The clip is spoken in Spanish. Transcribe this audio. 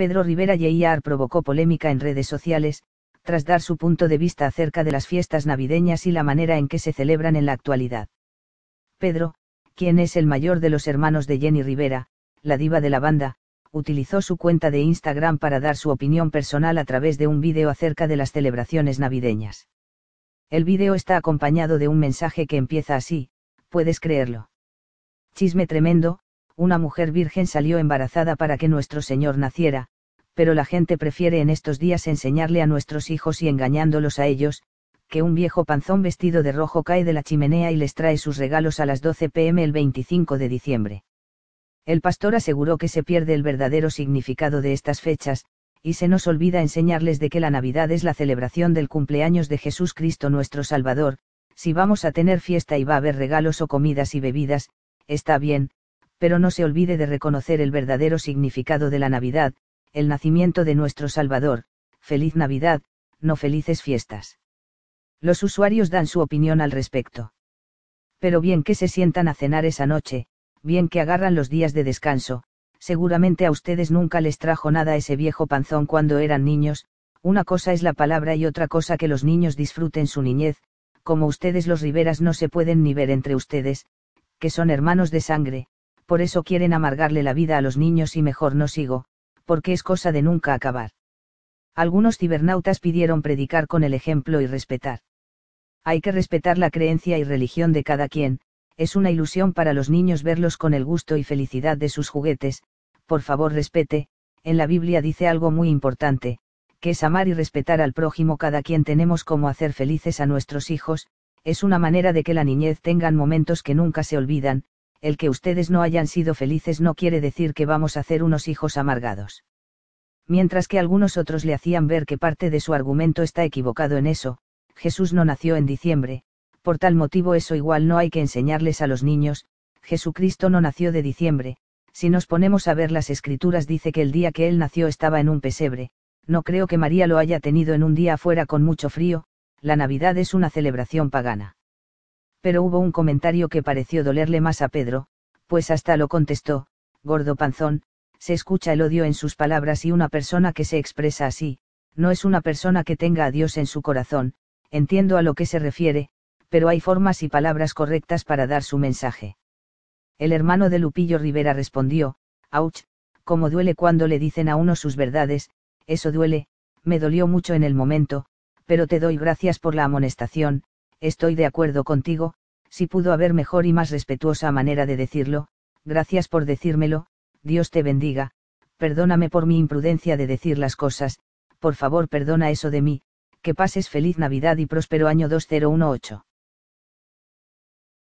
Pedro Rivera Yeiar provocó polémica en redes sociales, tras dar su punto de vista acerca de las fiestas navideñas y la manera en que se celebran en la actualidad. Pedro, quien es el mayor de los hermanos de Jenny Rivera, la diva de la banda, utilizó su cuenta de Instagram para dar su opinión personal a través de un vídeo acerca de las celebraciones navideñas. El vídeo está acompañado de un mensaje que empieza así, puedes creerlo. Chisme tremendo, una mujer virgen salió embarazada para que nuestro Señor naciera, pero la gente prefiere en estos días enseñarle a nuestros hijos y engañándolos a ellos, que un viejo panzón vestido de rojo cae de la chimenea y les trae sus regalos a las 12 pm el 25 de diciembre. El pastor aseguró que se pierde el verdadero significado de estas fechas, y se nos olvida enseñarles de que la Navidad es la celebración del cumpleaños de Jesús Cristo nuestro Salvador, si vamos a tener fiesta y va a haber regalos o comidas y bebidas, está bien, pero no se olvide de reconocer el verdadero significado de la Navidad, el nacimiento de nuestro Salvador, feliz Navidad, no felices fiestas. Los usuarios dan su opinión al respecto. Pero bien que se sientan a cenar esa noche, bien que agarran los días de descanso, seguramente a ustedes nunca les trajo nada ese viejo panzón cuando eran niños, una cosa es la palabra y otra cosa que los niños disfruten su niñez, como ustedes los riberas no se pueden ni ver entre ustedes, que son hermanos de sangre, por eso quieren amargarle la vida a los niños y mejor no sigo, porque es cosa de nunca acabar. Algunos cibernautas pidieron predicar con el ejemplo y respetar. Hay que respetar la creencia y religión de cada quien, es una ilusión para los niños verlos con el gusto y felicidad de sus juguetes, por favor respete, en la Biblia dice algo muy importante, que es amar y respetar al prójimo cada quien tenemos como hacer felices a nuestros hijos, es una manera de que la niñez tengan momentos que nunca se olvidan, el que ustedes no hayan sido felices no quiere decir que vamos a hacer unos hijos amargados. Mientras que algunos otros le hacían ver que parte de su argumento está equivocado en eso, Jesús no nació en diciembre, por tal motivo eso igual no hay que enseñarles a los niños, Jesucristo no nació de diciembre, si nos ponemos a ver las escrituras dice que el día que él nació estaba en un pesebre, no creo que María lo haya tenido en un día afuera con mucho frío, la Navidad es una celebración pagana pero hubo un comentario que pareció dolerle más a Pedro, pues hasta lo contestó, gordo panzón, se escucha el odio en sus palabras y una persona que se expresa así, no es una persona que tenga a Dios en su corazón, entiendo a lo que se refiere, pero hay formas y palabras correctas para dar su mensaje. El hermano de Lupillo Rivera respondió, Auch, como duele cuando le dicen a uno sus verdades, eso duele, me dolió mucho en el momento, pero te doy gracias por la amonestación, estoy de acuerdo contigo, si pudo haber mejor y más respetuosa manera de decirlo, gracias por decírmelo, Dios te bendiga, perdóname por mi imprudencia de decir las cosas, por favor perdona eso de mí, que pases feliz Navidad y próspero año 2018.